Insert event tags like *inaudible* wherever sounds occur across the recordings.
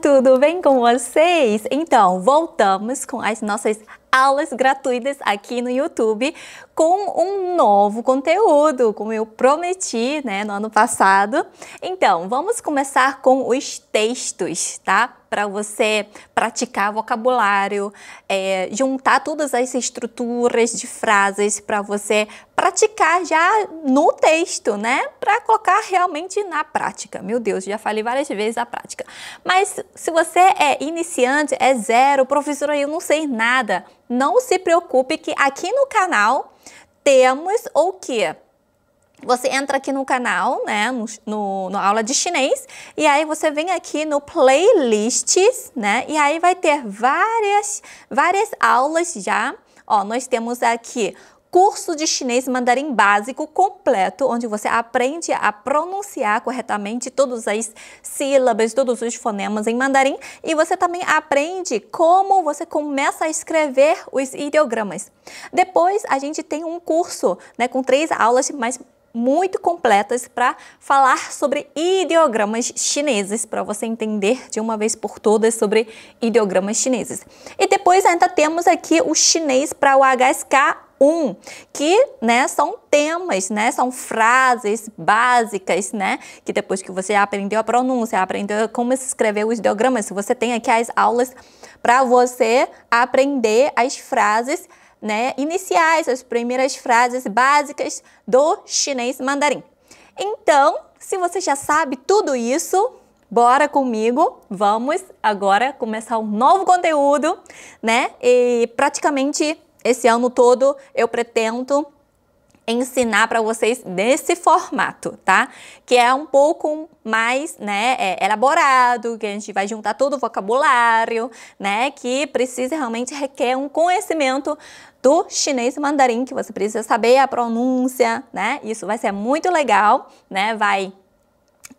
tudo bem com vocês? Então, voltamos com as nossas aulas gratuitas aqui no YouTube com um novo conteúdo, como eu prometi né, no ano passado. Então, vamos começar com os textos, tá? Para você praticar vocabulário, é, juntar todas as estruturas de frases para você praticar já no texto, né? Para colocar realmente na prática. Meu Deus, já falei várias vezes a prática. Mas se você é iniciante, é zero, professora, eu não sei nada. Não se preocupe que aqui no canal temos o que? Você entra aqui no canal, né, no, no, no, aula de chinês, e aí você vem aqui no playlists, né, e aí vai ter várias, várias aulas já. Ó, nós temos aqui curso de chinês mandarim básico completo, onde você aprende a pronunciar corretamente todas as sílabas, todos os fonemas em mandarim, e você também aprende como você começa a escrever os ideogramas. Depois, a gente tem um curso né, com três aulas mais muito completas para falar sobre ideogramas chineses, para você entender de uma vez por todas sobre ideogramas chineses. E depois ainda temos aqui o chinês para o HSK um, que né, são temas, né, são frases básicas, né, que depois que você aprendeu a pronúncia, aprendeu como se escrever os ideogramas, você tem aqui as aulas para você aprender as frases né, iniciais, as primeiras frases básicas do chinês mandarim. Então, se você já sabe tudo isso, bora comigo, vamos agora começar um novo conteúdo, né? E praticamente esse ano todo eu pretendo ensinar para vocês nesse formato, tá? Que é um pouco mais, né, é, elaborado, que a gente vai juntar todo o vocabulário, né, que precisa realmente requer um conhecimento do chinês mandarim, que você precisa saber a pronúncia, né? Isso vai ser muito legal, né? Vai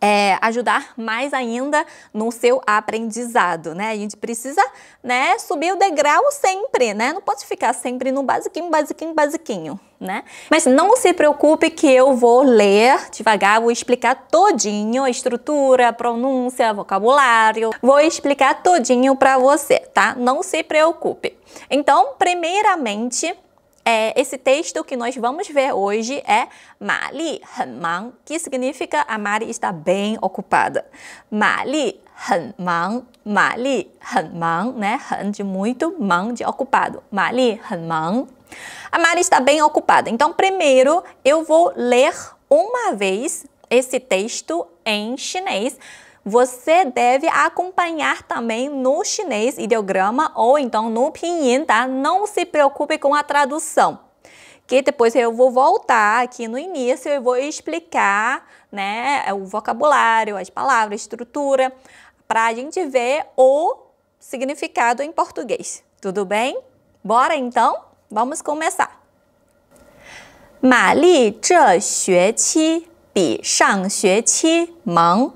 é, ajudar mais ainda no seu aprendizado, né? A gente precisa, né, subir o degrau sempre, né? Não pode ficar sempre no basiquinho, basiquinho, basiquinho, né? Mas não se preocupe que eu vou ler devagar, vou explicar todinho a estrutura, pronúncia, vocabulário, vou explicar todinho para você, tá? Não se preocupe. Então, primeiramente, é, esse texto que nós vamos ver hoje é Ma Li que significa a Mari está bem ocupada. Ma Li Mang, Mang, né? Han de muito, Mang de ocupado. Ma Li Mang. A Mari está bem ocupada. Então, primeiro eu vou ler uma vez esse texto em chinês você deve acompanhar também no chinês ideograma ou então no pinyin, tá? Não se preocupe com a tradução que depois eu vou voltar aqui no início e vou explicar né, o vocabulário, as palavras, estrutura, para a gente ver o significado em português. Tudo bem? Bora então? Vamos começar. Mali 这学期比上学期忙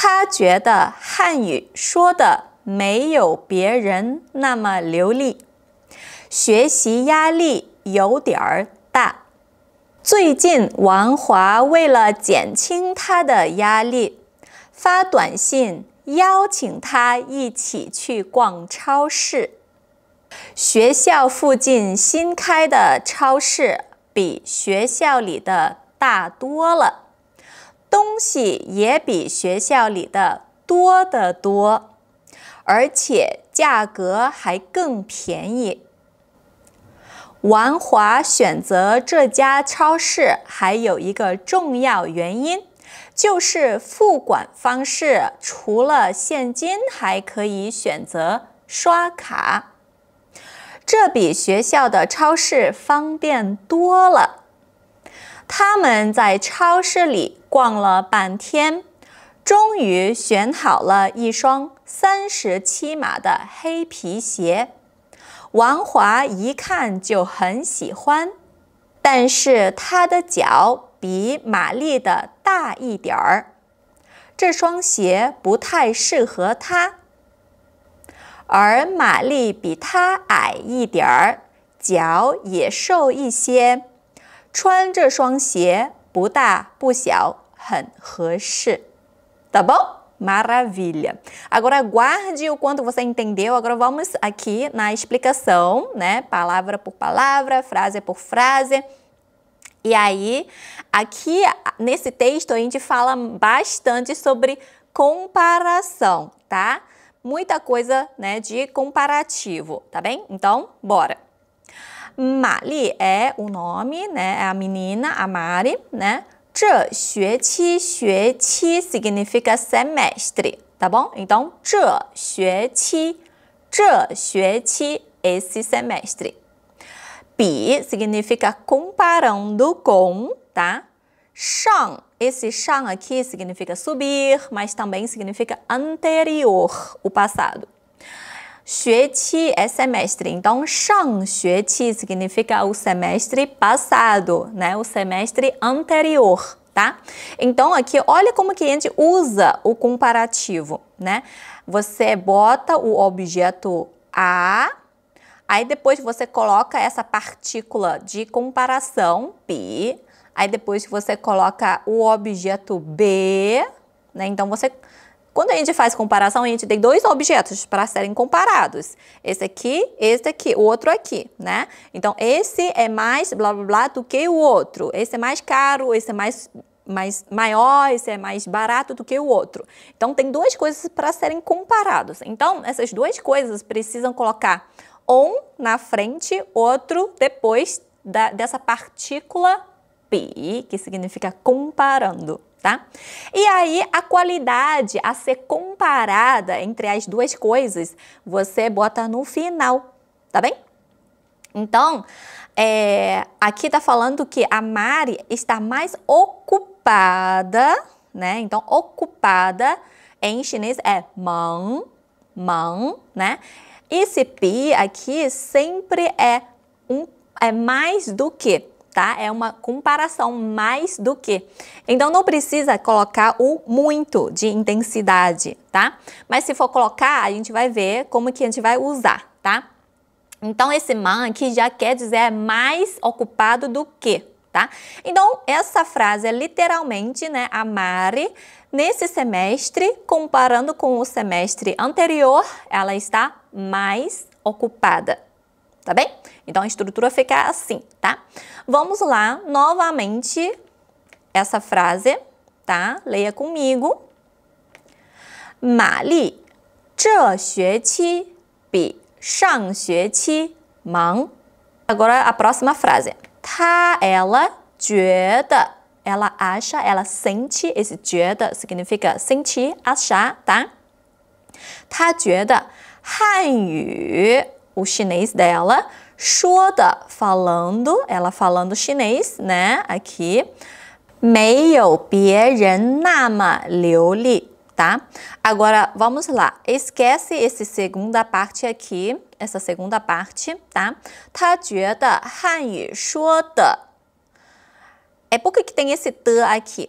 他觉得汉语说的没有别人那么流利，学习压力有点儿大。最近，王华为了减轻他的压力，发短信邀请他一起去逛超市。学校附近新开的超市比学校里的大多了。东西也比学校里的多得多，而且价格还更便宜。王华选择这家超市还有一个重要原因，就是付款方式除了现金，还可以选择刷卡，这比学校的超市方便多了。他们在超市里逛了半天，终于选好了一双三十七码的黑皮鞋。王华一看就很喜欢，但是他的脚比玛丽的大一点儿，这双鞋不太适合他。而玛丽比他矮一点儿，脚也瘦一些。穿这双鞋不大不小，很合适。Tá bom? Maravilha. Agora guarde o quanto você entendeu. Agora vamos aqui na explicação, né? Palavra por palavra, frase por frase. E aí, aqui nesse texto a gente fala bastante sobre comparação, tá? Muita coisa, né, de comparativo, tá bem? Então, bora. Mali é o nome, né? É a menina, a Mari, né? 这学期学期 significa semestre, tá bom? Então, 这学期这学期 esse semestre. Bi significa comparando com, tá? Shang, esse shang aqui significa subir, mas também significa anterior, o passado é semestre. Então, 上学期 significa o semestre passado, né? O semestre anterior, tá? Então, aqui, olha como que a gente usa o comparativo, né? Você bota o objeto a, aí depois você coloca essa partícula de comparação, be, aí depois você coloca o objeto b, né? Então, você quando a gente faz comparação, a gente tem dois objetos para serem comparados. Esse aqui, esse aqui, o outro aqui, né? Então, esse é mais blá blá blá do que o outro. Esse é mais caro, esse é mais mais maior, esse é mais barato do que o outro. Então, tem duas coisas para serem comparados. Então, essas duas coisas precisam colocar um na frente, outro depois da, dessa partícula "p" que significa comparando tá? E aí a qualidade a ser comparada entre as duas coisas, você bota no final, tá bem? Então, é, aqui tá falando que a Mari está mais ocupada, né? Então, ocupada em chinês é mão, mão, né? Esse pi aqui sempre é um é mais do que tá? É uma comparação mais do que. Então não precisa colocar o muito de intensidade, tá? Mas se for colocar, a gente vai ver como que a gente vai usar, tá? Então esse man aqui já quer dizer é mais ocupado do que, tá? Então essa frase é literalmente, né, A Mari, nesse semestre, comparando com o semestre anterior, ela está mais ocupada tá bem? Então a estrutura fica assim, tá? Vamos lá, novamente, essa frase, tá? Leia comigo. Mali, 这学期比上学期忙. Agora a próxima frase. Tá, ela, 觉得 ela acha, ela sente, esse 觉得 significa sentir, achar, tá? 他觉得汉语 tá, o chinês dela. Shuoda, falando, ela falando chinês, né? Aqui. Meio, nama, liuli, tá? Agora, vamos lá. Esquece essa segunda parte aqui, essa segunda parte, tá? Ta tá, jueda, han shuoda. É porque que tem esse t aqui?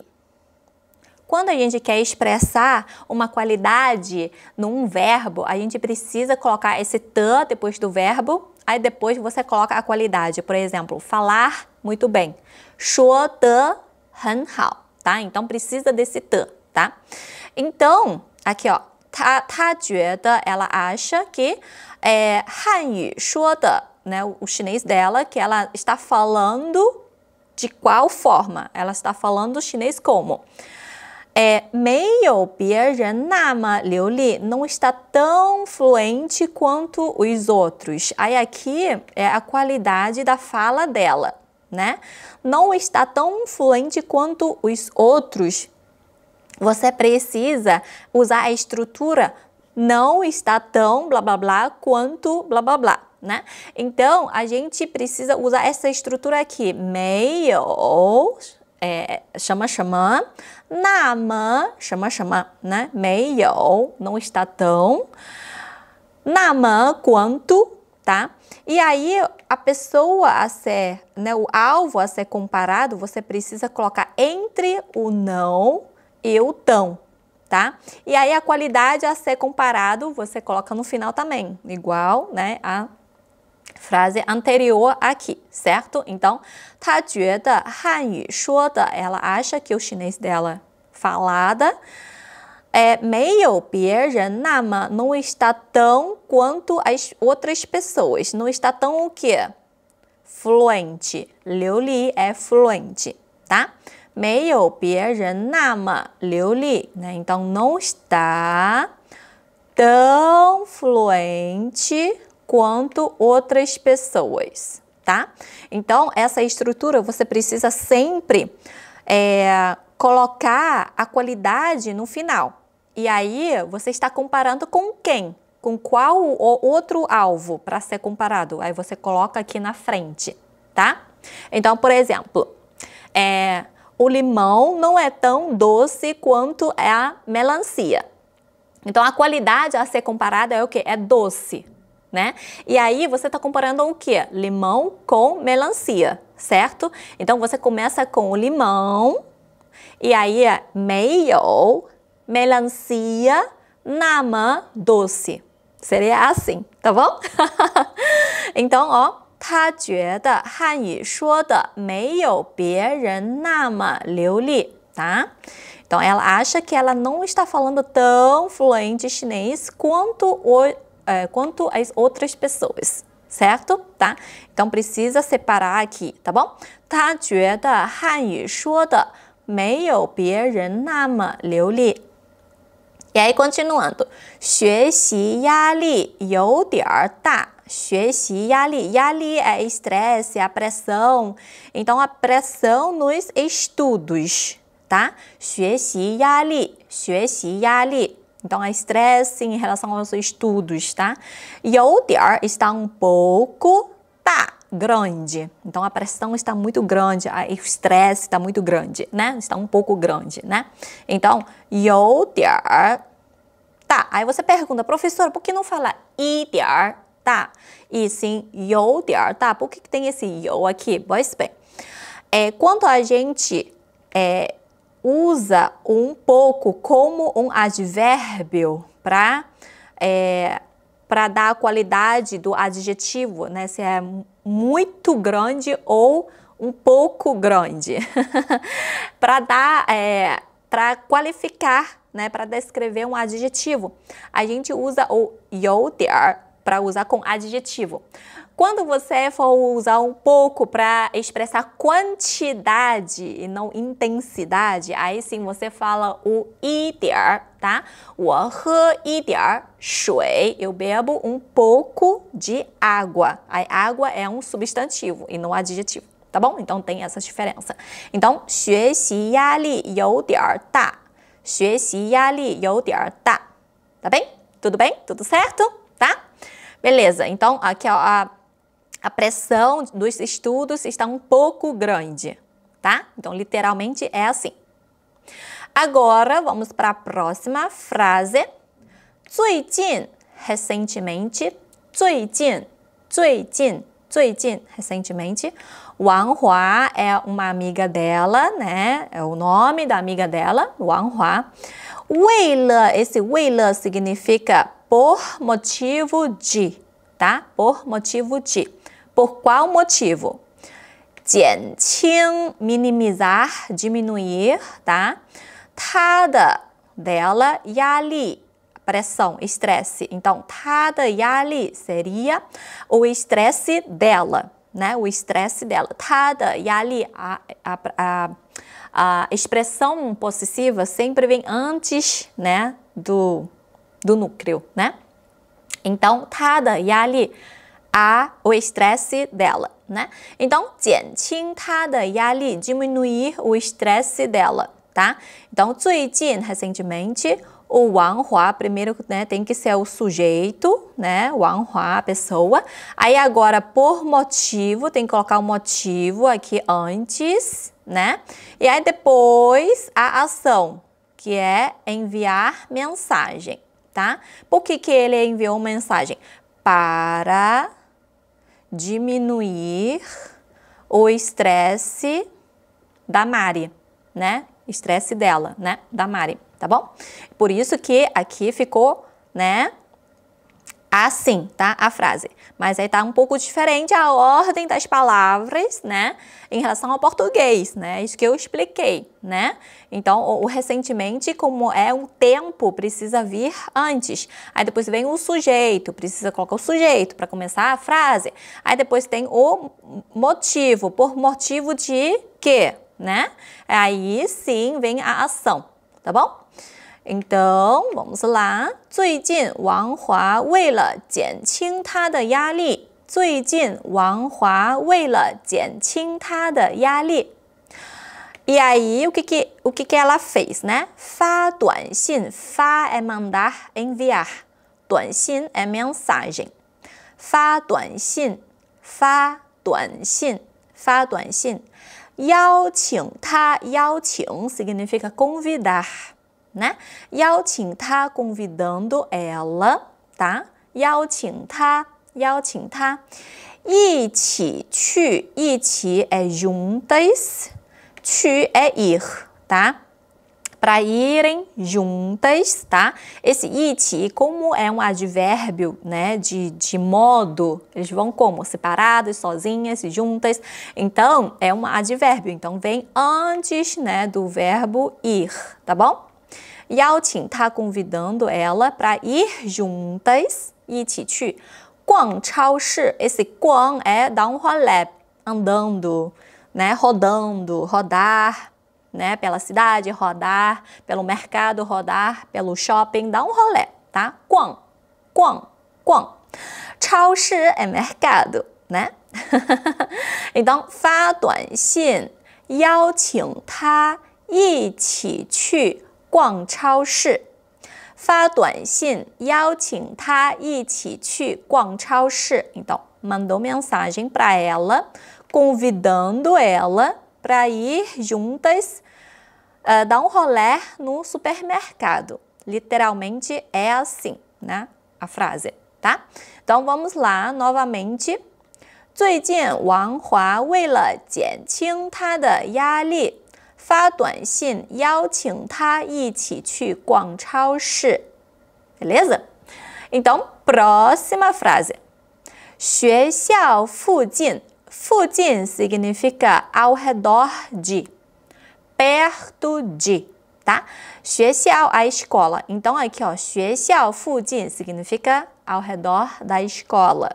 Quando a gente quer expressar uma qualidade num verbo, a gente precisa colocar esse t depois do verbo, aí depois você coloca a qualidade. Por exemplo, falar muito bem. 说得很好, tá? Então precisa desse t, tá? Então, aqui ó, ta, ela acha que é, 汉语说的, né, o chinês dela, que ela está falando de qual forma? Ela está falando chinês como? é, meio não está tão fluente quanto os outros. Aí aqui é a qualidade da fala dela, né? Não está tão fluente quanto os outros. Você precisa usar a estrutura não está tão blá blá blá quanto blá blá blá. Né? Então, a gente precisa usar essa estrutura aqui, meio, é, chama chama, chama chama, né? Meio, não está tão. Nama, quanto, tá? E aí a pessoa a ser, né, o alvo a ser comparado, você precisa colocar entre o não e o tão, tá? E aí a qualidade a ser comparado, você coloca no final também, igual, né, a frase anterior aqui, certo? Então, 她觉得汉语说的, ela acha que o chinês dela falada é meio Bieren Nama não está tão quanto as outras pessoas. Não está tão o quê? Fluente. Liu Li é fluente, tá? Meio Nama Liu Li, né? Então não está tão fluente quanto outras pessoas, tá? Então, essa estrutura você precisa sempre é, colocar a qualidade no final. E aí, você está comparando com quem? Com qual outro alvo para ser comparado? Aí você coloca aqui na frente, tá? Então, por exemplo, é, o limão não é tão doce quanto a melancia. Então, a qualidade a ser comparada é o que? É doce né? E aí você está comparando o que? Limão com melancia, certo? Então você começa com o limão e aí é meio melancia nama doce. Seria assim, tá bom? então, ó, 他觉得汉语说的没有别人那么流利，tá? Então ela acha que ela não está falando tão fluente chinês quanto o é, quanto às outras pessoas, certo? Tá? Então precisa separar aqui, tá bom? Tá E aí continuando. continuando，学习压力有点大。Xuexi, Yali. Yali é estresse, é a pressão. Então, a pressão nos estudos, tá? Xuexi, Yali. Xuexi, Yali. Então, é estresse em relação aos estudos, tá? Yao diao está um pouco tá grande. Então, a pressão está muito grande, o estresse está muito grande, né? Está um pouco grande, né? Então, yao tá. Aí você pergunta, professora, por que não fala i tá? E sim yao tá? Por que, que tem esse yao aqui? Pois bem, é, quando a gente é, usa um pouco como um advérbio para é, para dar a qualidade do adjetivo, né? Se é muito grande ou um pouco grande, *laughs* para dar é, para qualificar, né? Para descrever um adjetivo, a gente usa o 有点 para usar com adjetivo. Quando você for usar um pouco para expressar quantidade e não intensidade, aí sim você fala o 一点儿 tá? 我喝一点儿水, eu bebo um pouco de água. Aí água é um substantivo e não adjetivo, tá bom? Então tem essa diferença. Então, 学习压力有点大,学习压力有点大, tá bem? Tudo bem? Tudo certo? Tá? Beleza, então aqui ó, a a pressão dos estudos está um pouco grande, tá? Então, literalmente é assim. Agora, vamos para a próxima frase. 最近, recentemente. 最近,最近,最近, recentemente. Wang Hua é uma amiga dela, né? É o nome da amiga dela, Wang Hua. le, esse le significa por motivo de, tá? Por motivo de. Por qual motivo? 减轻, minimizar, diminuir, tá? Tada dela, yali pressão, estresse. Então, tada yali seria o estresse dela, né? O estresse dela. Tada a, a, a, a expressão possessiva sempre vem antes, né, do, do núcleo, né? Então, tada yali a o estresse dela, né? Então, diminuir o estresse dela, tá? Então, 最近 recentemente, o Wang Hua, primeiro né, tem que ser o sujeito, né? Wang Hua, a pessoa. Aí agora, por motivo, tem que colocar o motivo aqui antes, né? E aí depois, a ação, que é enviar mensagem, tá? Por que, que ele enviou mensagem? Para diminuir o estresse da Mari, né? Estresse dela, né? Da Mari, tá bom? Por isso que aqui ficou, né? assim, tá? A frase. Mas aí tá um pouco diferente a ordem das palavras, né? Em relação ao português, né? Isso que eu expliquei, né? Então, o, recentemente, como é um tempo, precisa vir antes. Aí depois vem o sujeito, precisa colocar o sujeito para começar a frase. Aí depois tem o motivo, por motivo de quê, né? Aí sim vem a ação, tá bom? 等我们说啦。最近王华为了减轻他的压力，最近王华为了减轻他的压力，que, 咦，我给 ela f 了粉丝呢。发短信，发艾曼达，in via，短信，emansaging，发短信，发短信，发短信，邀请他，邀请 significamente 的。né? Yao Qing Ta, convidando ela, tá? Yao Qing Ta, Yao Qing Ta. Yi Qi Chu, Yi Qi é juntas, Chu é ir, tá? para irem juntas, tá? Esse iti, como é um advérbio, né, de, de modo, eles vão como? Separados, sozinhas, juntas. Então, é um advérbio. Então, vem antes, né, do verbo ir, tá bom? Yao está convidando ela para ir juntas, e Qi Guang Chao Shi, esse guang é dar um rolé, andando, né, rodando, rodar, né, pela cidade, rodar, pelo mercado, rodar, pelo shopping, dar um rolé, tá? Guang, guang, guang. Chao Shi é mercado, né? *laughs* então, fa duan xin, yao qing ta, yi qi qu, 逛超市，发短信邀请她一起去逛超市。Então, mandou mensagem para ela, convidando ela para ir juntas eh, dar um rolê no supermercado. Literalmente é assim, né? A frase, tá? Então vamos lá novamente. 最近，王华为了减轻她的压力，发短信邀请他一起去逛超市. Beleza? Então, próxima frase. 学校附近.附近 significa ao redor de, perto de, tá? 学校, a escola. Então, aqui, ó, 学校附近 significa ao redor da escola.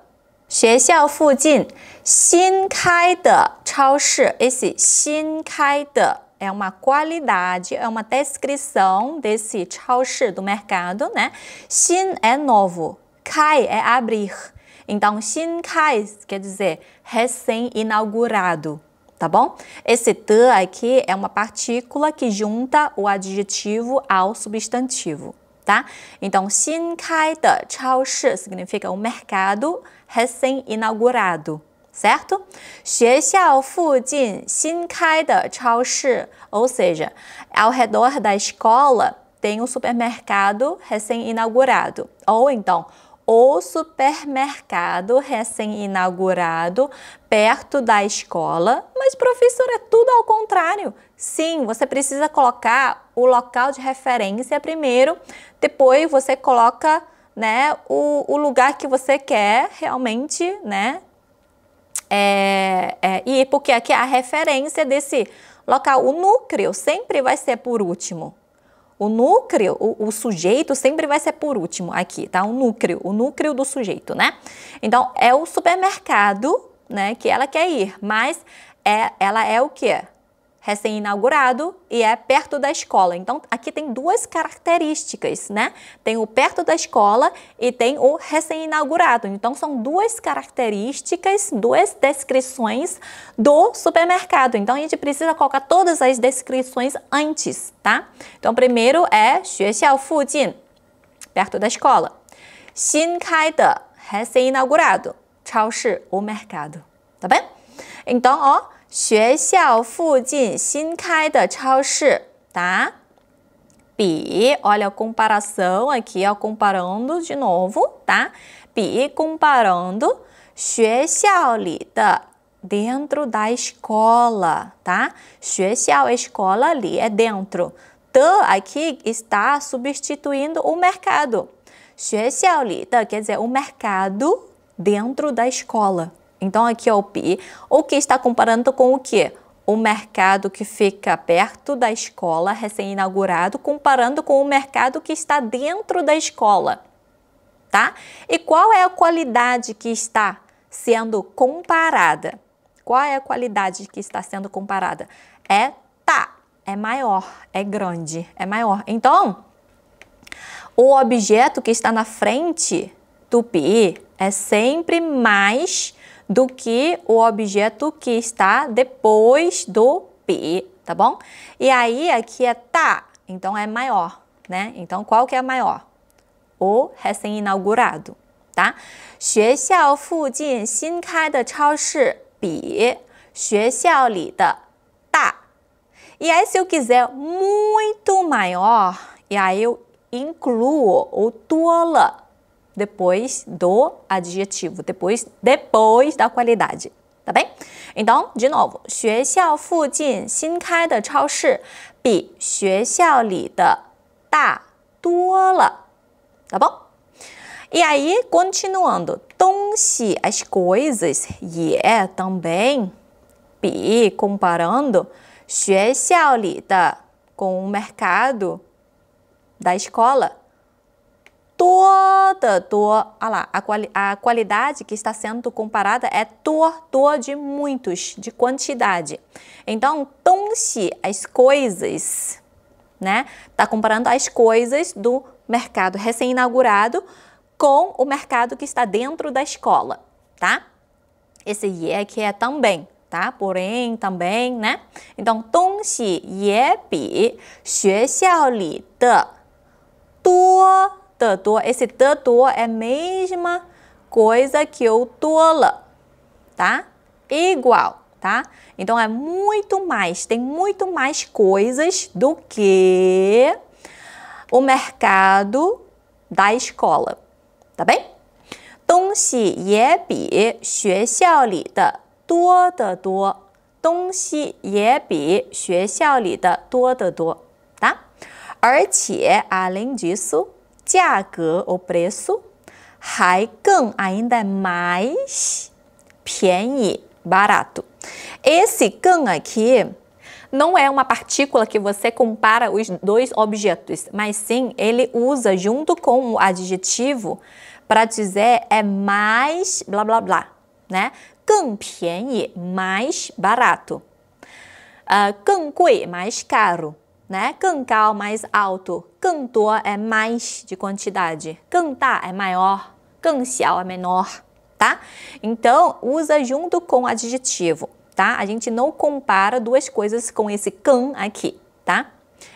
学校附近新开的超市，esse 新开的 é uma qualidade, é uma descrição desse 超市 do mercado, né? Xin é novo, Kai é abrir. Então, Xin Kai quer dizer recém-inaugurado, tá bom? Esse t aqui é uma partícula que junta o adjetivo ao substantivo, tá? Então, Xin Kai de 超市 significa um mercado recém-inaugurado certo? 学校附近新开的超市, ou seja, ao redor da escola tem um supermercado recém-inaugurado. Ou então, o supermercado recém-inaugurado perto da escola. Mas, professor, é tudo ao contrário. Sim, você precisa colocar o local de referência primeiro, depois você coloca né, o, o lugar que você quer realmente né, é, é, e porque aqui é a referência desse local, o núcleo sempre vai ser por último. O núcleo, o, o, sujeito sempre vai ser por último aqui, tá? O núcleo, o núcleo do sujeito, né? Então, é o supermercado, né, que ela quer ir, mas é, ela é o quê? recém-inaugurado e é perto da escola. Então, aqui tem duas características, né? Tem o perto da escola e tem o recém-inaugurado. Então, são duas características, duas descrições do supermercado. Então, a gente precisa colocar todas as descrições antes, tá? Então, primeiro é 学校附近, perto da escola. 新开的, recém-inaugurado. 超市, o mercado. Tá bem? Então, ó, 学校附近新开的超市，tá? Bi, olha a comparação aqui, ó, comparando de novo, tá? Bi comparando 学校里的 dentro da escola, tá? 学校 escola ali é dentro. Tan aqui está substituindo o mercado. 学校里的 quer dizer o mercado dentro da escola. Então aqui é o PI, o que está comparando com o quê? o mercado que fica perto da escola, recém-inaugurado, comparando com o mercado que está dentro da escola, tá? E qual é a qualidade que está sendo comparada? Qual é a qualidade que está sendo comparada? É tá, é maior, é grande, é maior. Então, o objeto que está na frente do PI é sempre mais do que o objeto que está depois do pi, tá bom? E aí aqui é tá, então é maior, né? Então qual que é maior? O recém-inaugurado, tá? E aí se eu quiser muito maior, e aí eu incluo o tola depois do adjetivo, depois depois da qualidade, tá bem? Então, de novo, 学校附近新开的超市比学校里的大多了, tá bom? E aí, continuando, 东西, as coisas, e também, bi, comparando, 学校里的 com o mercado da escola, toda do Olha ah lá, a, quali a qualidade que está sendo comparada é tor, tor de muitos, de quantidade. Então, tongxi, as coisas, né? Está comparando as coisas do mercado recém-inaugurado com o mercado que está dentro da escola, tá? Esse é que é também, tá? Porém, também, né? Então, tongxi é bi xuexiao li de duo tătua. Esse tătua é a mesma coisa que o tuola, tá? Igual, tá? Então é muito mais, tem muito mais coisas do que o mercado da escola, tá bem? li li tá? é, além disso。价格, o preço, 还更 ainda é mais, 便宜, barato. Esse 更 aqui não é uma partícula que você compara os dois objetos, mas sim ele usa junto com o adjetivo para dizer é mais blá blá blá, né? 更便宜, mais barato. Uh, 更贵, mais caro né? Cancal mais alto. Cantor é mais de quantidade. Cantar é maior. Cancial é menor, tá? Então, usa junto com adjetivo, tá? A gente não compara duas coisas com esse can aqui, tá?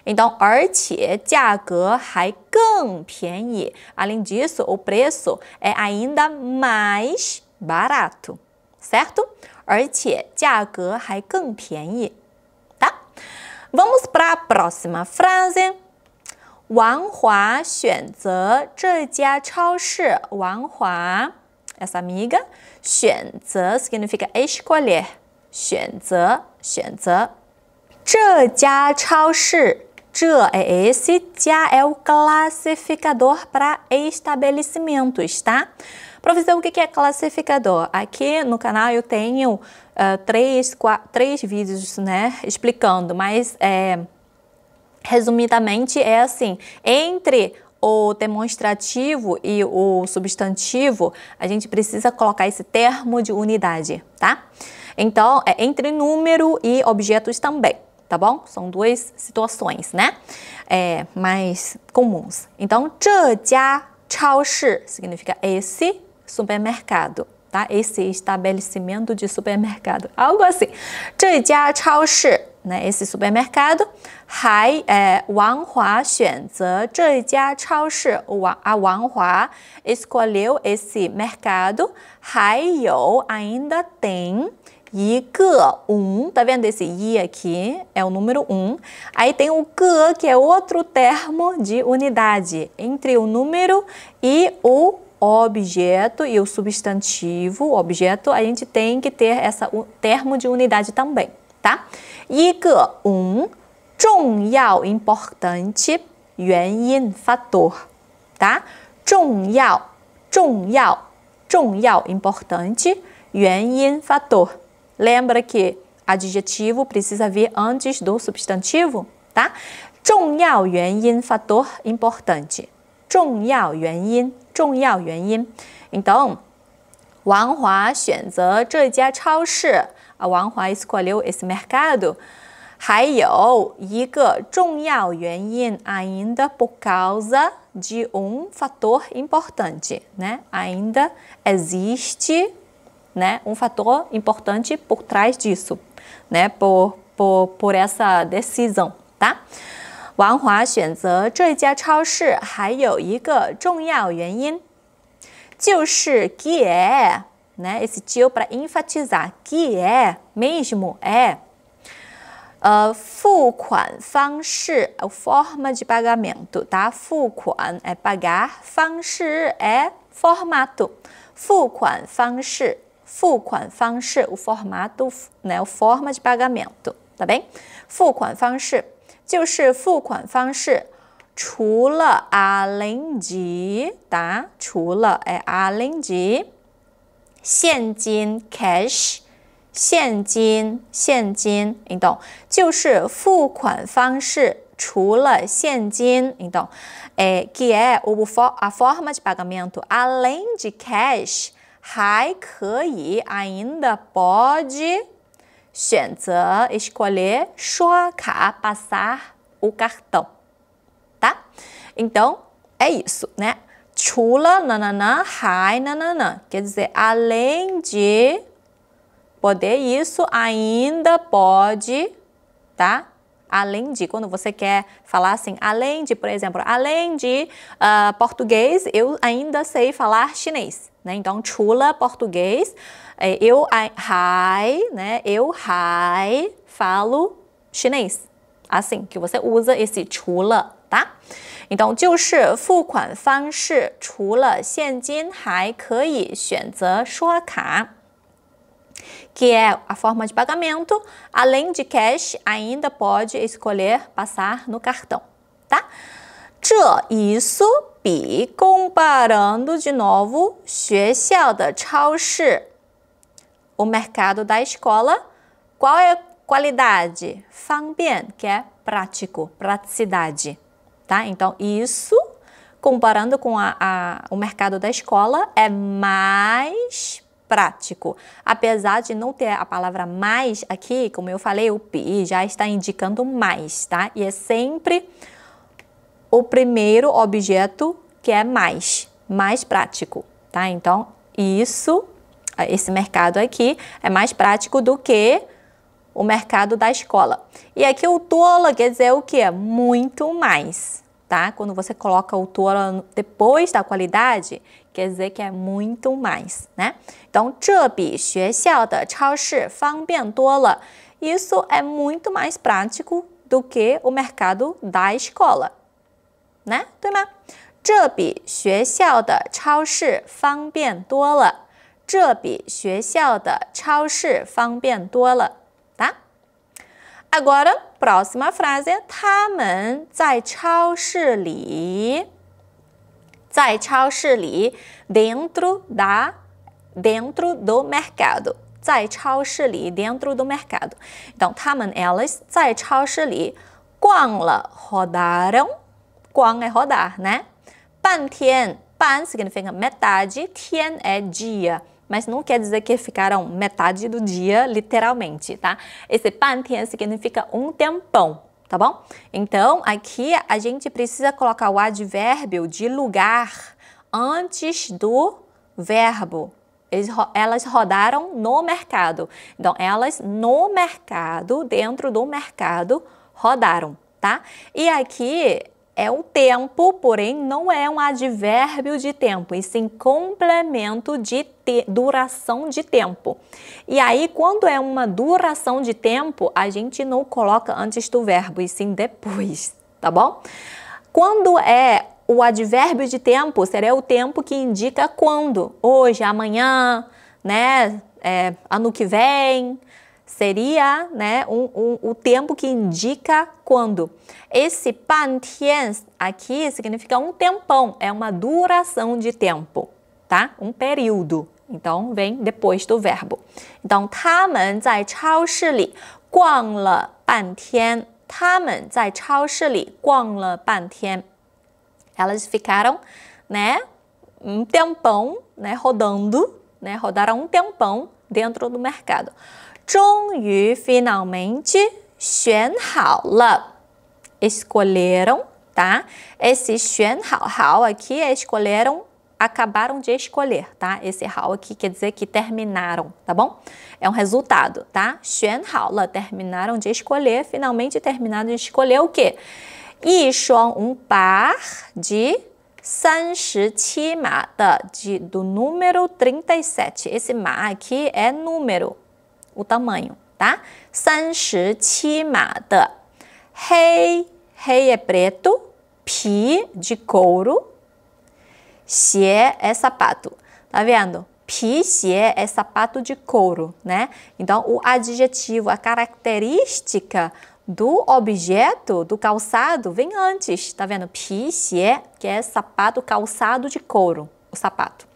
Então, 而且价格还更便宜. É Além disso, o preço é ainda mais barato, certo? 而且价格还更便宜. Vamos para a próxima frase. Wang Hua Wang Hua, essa amiga, 选择 significa escolher. 选择，选择。这家超市这 é esse já é o classificador para estabelecimentos, tá? Provisão, o que é classificador? Aqui no canal eu tenho uh, três, quatro, três vídeos né, explicando, mas é, resumidamente é assim, entre o demonstrativo e o substantivo, a gente precisa colocar esse termo de unidade, tá? Então, é entre número e objetos também, tá bom? São duas situações, né? É, mais comuns. Então, 这家超市 significa esse supermercado. Tá? Esse estabelecimento de supermercado, algo assim. 这家超市 né, esse supermercado. Hai, é, Wang Hua 选择这家超市, a Wang Hua escolheu esse mercado. Hai you, ainda tem. E um, tá vendo esse i aqui? É o número um. Aí tem o que, que é outro termo de unidade entre o número e o objeto e o substantivo, objeto, a gente tem que ter essa termo de unidade também, tá? 一个 um, yao, importante, yin, fator, tá? yao, importante, yin, fator. Lembra que adjetivo precisa vir antes do substantivo, tá? yin, fator importante. 重要原因，重要原因。Então, Wang Hua 选择这家超市啊，Wang Hua escolheu esse mercado。还有一个重要原因，ainda por causa de um fator importante，né? Ainda existe, né? Um fator importante por trás disso, né? Por por por essa decisão, tá? 王华选择这家超市还有一个重要原因，就是“ que é, né? Esse tio para enfatizar que é mesmo é. Uh, 付款方式，a é forma de pagamento, tá? 付款 é pagar, shi é formato. 付款方式，付款方式，o formato, né? O forma de pagamento, tá bem? shi. 就是付款方式除了阿林吉达，除了哎阿林吉现金 cash，现金现金，你懂？就是付款方式除了现金，你懂？哎，que o u vou formar pagamento além de cash，还可以 ainda pode。选择 escolher 刷卡 passar o cartão, tá? Então, é isso, né? Chula, nananã, hai, nananã. Quer dizer, além de poder isso, ainda pode, tá? Além de, quando você quer falar assim, além de, por exemplo, além de uh, português, eu ainda sei falar chinês, né? Então, chula, português. É, eu, hai, né? Eu, hai, falo chinês. Assim, que você usa esse chula, tá? Então, que é a forma de pagamento, além de cash, ainda pode escolher passar no cartão, tá? isso, bi comparando de novo, 学校的超市 o mercado da escola. Qual é a qualidade? Fangbian, que é prático, praticidade. Tá? Então, isso, comparando com a, a, o mercado da escola, é mais prático. Apesar de não ter a palavra mais aqui, como eu falei, o pi já está indicando mais, tá? E é sempre o primeiro objeto que é mais, mais prático, tá? Então, isso esse mercado aqui é mais prático do que o mercado da escola. E aqui o tola quer dizer o que? Muito mais, tá? Quando você coloca o tola depois da qualidade, quer dizer que é muito mais, né? Então, 这比学校的超市方便多了. Isso é muito mais prático do que o mercado da escola, né? 对吗?这比学校的超市方便多了。这比学校的超市方便多了，tá? Agora, próxima frase. É 他们在超市里，在超市里，dentro da, dentro do mercado. 在超市里，dentro do mercado. Então, 他们 elas 在超市里逛了，rodaram. é rodar, né? significa metade, é dia mas não quer dizer que ficaram metade do dia, literalmente, tá? Esse pan significa um tempão, tá bom? Então, aqui a gente precisa colocar o advérbio de lugar antes do verbo. Eles, elas rodaram no mercado. Então, elas no mercado, dentro do mercado, rodaram, tá? E aqui é o tempo, porém não é um advérbio de tempo, e sim complemento de duração de tempo. E aí, quando é uma duração de tempo, a gente não coloca antes do verbo, e sim depois, *laughs* tá bom? Quando é o advérbio de tempo, será o tempo que indica quando, hoje, amanhã, né? É, ano que vem, seria né, um, um, o tempo que indica quando. Esse pan aqui significa um tempão, é uma duração de tempo, tá? Um período. Então, vem depois do verbo. Então, Elas ficaram, né, um tempão, né, rodando, né, rodaram um tempão dentro do mercado. 终于 finalmente escolheram. tá? Esse 选好好 aqui é escolheram acabaram de escolher, tá? Esse hao aqui quer dizer que terminaram, tá bom? É um resultado, tá? 选好了, terminaram de escolher, finalmente terminaram de escolher o quê? E um par de 37 ma, tá? de, do número 37. Esse ma aqui é número, o tamanho, tá? 37码的 rei, rei é preto, pi de couro, xie é sapato. Tá vendo? Pi xie é sapato de couro, né? Então, o adjetivo, a característica do objeto, do calçado, vem antes, tá vendo? Pi xie, que é sapato, calçado de couro, o sapato.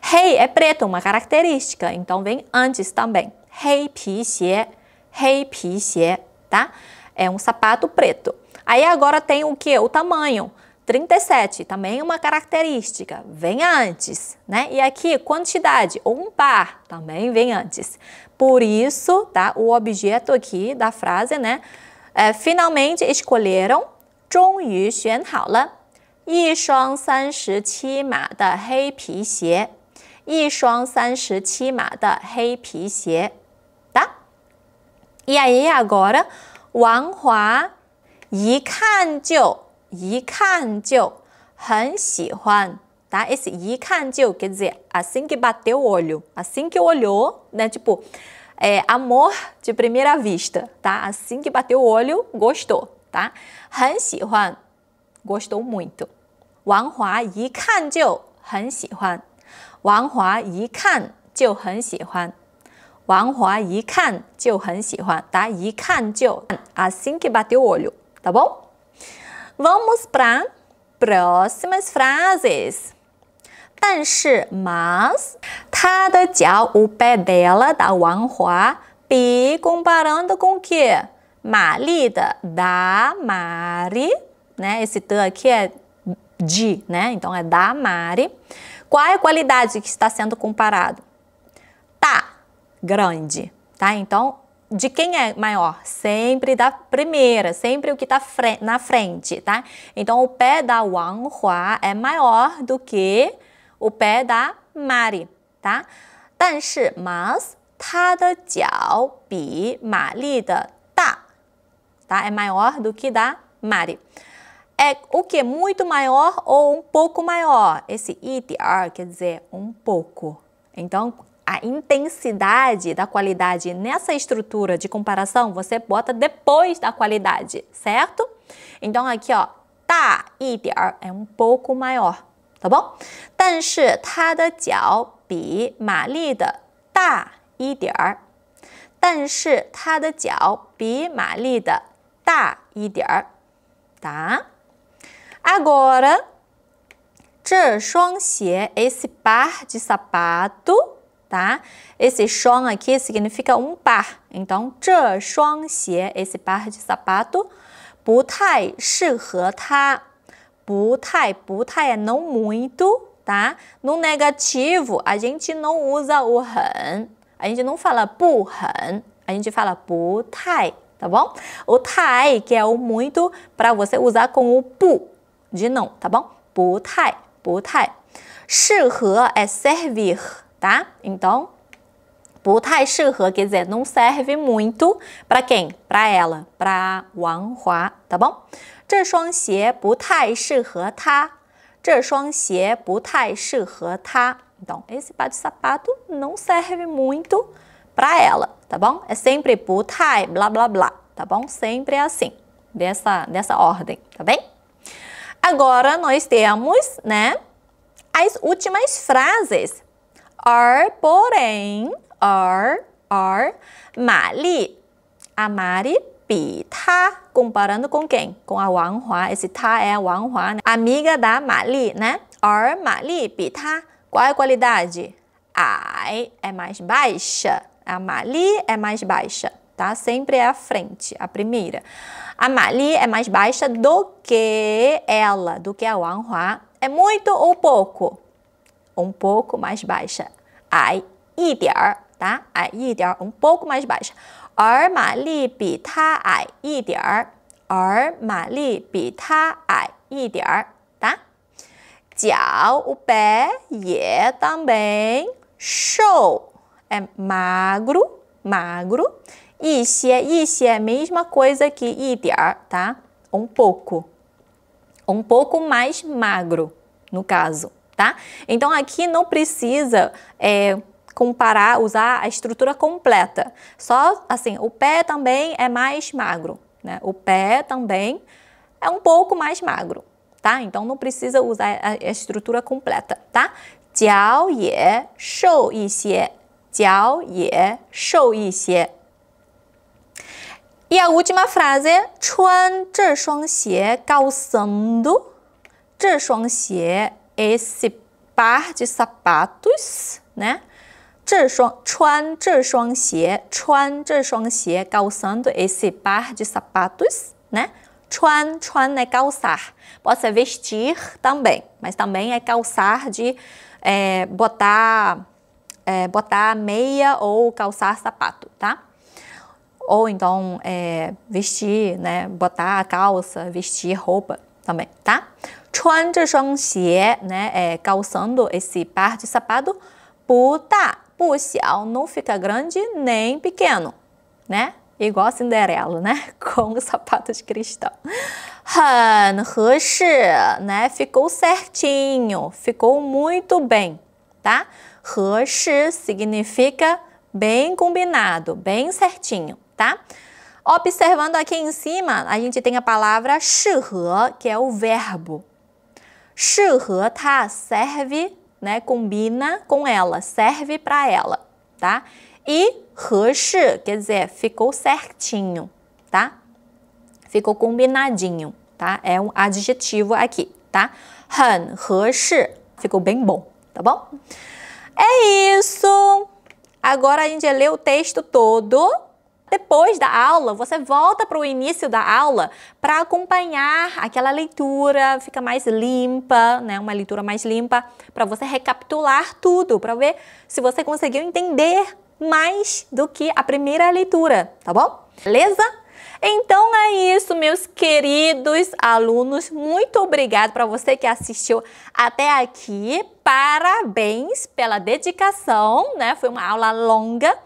Rei hey, é preto, uma característica, então vem antes também. 黑皮鞋, rei pixié, tá? É um sapato preto. Aí agora tem o que? O tamanho. 37, também uma característica, vem antes, né? E aqui, quantidade, um par, também vem antes. Por isso, tá? O objeto aqui da frase, né? É, finalmente escolheram, 终于选好了一双三十七码的黑皮鞋，一双三十七码的黑皮鞋。e aí agora, Wang Hua, 一看就,一看就,很喜欢. Tá? Esse quer dizer assim que bateu o olho, assim que olhou, né? Tipo, é, amor de primeira vista, tá? Assim que bateu o olho, gostou, tá? 很喜欢, gostou muito. Wang Hua 一看就很喜欢，王华一看就很喜欢。王华一看就很喜欢，tá? 一看就，assim que bateu o olho, tá bom? Vamos para próximas frases. 但是，mas 她的脚，o pé dela da 王华比 comparando com que 玛丽的 da Mari, Esse t aqui é de, né? Então é da Mari. Qual é a qualidade que está sendo comparado? grande, tá? Então, de quem é maior? Sempre da primeira, sempre o que está fre na frente, tá? Então, o pé da Wang Hua é maior do que o pé da Mari, tá? 但是, mas, 她的脚比玛丽的大, tá? É maior do que da Mari. É o que? Muito maior ou um pouco maior? Esse itiar quer dizer um pouco. Então, a intensidade da qualidade nessa estrutura de comparação você bota depois da qualidade, certo? Então aqui ó, tá é um pouco maior, tá bom? 但是他的脚比玛丽的大一点儿。但是他的脚比玛丽的大一点儿，tá? Tá, tá tá, Agora, 这双鞋 esse par de sapato tá? Esse shuang aqui significa um par. Então, xie, esse par de sapato, 不太适合他. bu 不太 é não muito, tá? No negativo, a gente não usa o han. A gente não fala han, a gente fala 不太, tá bom? O tai, que é o muito, para você usar com o 不 de não, tá bom? 不太,不太. he é servir, tá? Então, quer dizer não serve muito para quem? Para ela, para Wang Hua, tá bom? Zhe xie ta. xie ta. Então, esse par de sapato não serve muito para ela, tá bom? É sempre bu blá blá blá, tá bom? Sempre é assim, dessa, dessa ordem, tá bem? Agora nós temos, né, as últimas frases 而 porém, are, are, Mali, a Mari Tá, comparando com quem? Com a Wang Hua. Esse é a Wang Hua, né? amiga da Mali, né? Or Mali, Tá. Qual é a qualidade? Ai é mais baixa. A Mali é mais baixa, tá? Sempre é a frente, a primeira. A Mali é mais baixa do que ela, do que a Wang Hua. É muito ou pouco? um pouco mais baixa. Ai, e tá? Ai, e um pouco mais baixa. Er, ma, li, bi, ta, tá? ai, e Er, ma, li, bi, ta, tá? ai, e tá? Jiao, o pé, e também. Show é magro, magro. E se é, e é a mesma coisa que e tá? Um pouco. Um pouco mais magro, no caso tá? Então aqui não precisa é, comparar, usar a estrutura completa. Só assim, o pé também é mais magro, né? O pé também é um pouco mais magro, tá? Então não precisa usar a, estrutura completa, tá? É é. E a última frase é xie esse par de sapatos, né? calçando esse par de sapatos, né? 穿穿 é calçar, pode ser vestir também, mas também é calçar de é, botar é, botar meia ou calçar sapato, tá? Ou então é, vestir, né? Botar a calça, vestir roupa também, tá? 穿这双鞋, né? É, calçando esse par de sapato, puta, puxiao, não fica grande nem pequeno, né? Igual a Cinderela, né? *laughs* Com os sapatos de cristal. Han né? Ficou certinho, ficou muito bem, tá? He significa bem combinado, bem certinho, tá? Observando aqui em cima, a gente tem a palavra 适合, que é o verbo, 适合 tá serve, né? Combina com ela, serve para ela, tá? E 合适 quer dizer ficou certinho, tá? Ficou combinadinho, tá? É um adjetivo aqui, tá? Han 很合适, ficou bem bom, tá bom? É isso. Agora a gente lê o texto todo. Depois da aula, você volta para o início da aula para acompanhar aquela leitura, fica mais limpa, né? Uma leitura mais limpa, para você recapitular tudo, para ver se você conseguiu entender mais do que a primeira leitura, tá bom? Beleza? Então é isso, meus queridos alunos. Muito obrigado para você que assistiu até aqui. Parabéns pela dedicação, né? Foi uma aula longa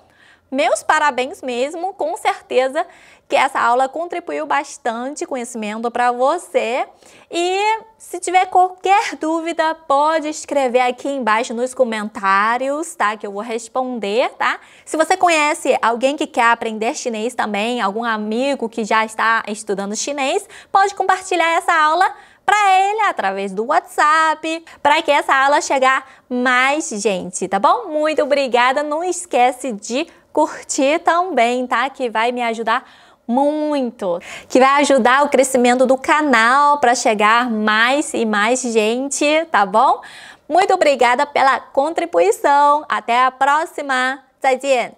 meus parabéns mesmo, com certeza que essa aula contribuiu bastante conhecimento para você. E se tiver qualquer dúvida, pode escrever aqui embaixo nos comentários, tá? Que eu vou responder, tá? Se você conhece alguém que quer aprender chinês também, algum amigo que já está estudando chinês, pode compartilhar essa aula para ele através do WhatsApp, para que essa aula chegar mais gente, tá bom? Muito obrigada, não esquece de curtir também, tá? Que vai me ajudar muito, que vai ajudar o crescimento do canal para chegar mais e mais gente, tá bom? Muito obrigada pela contribuição. Até a próxima. 再见.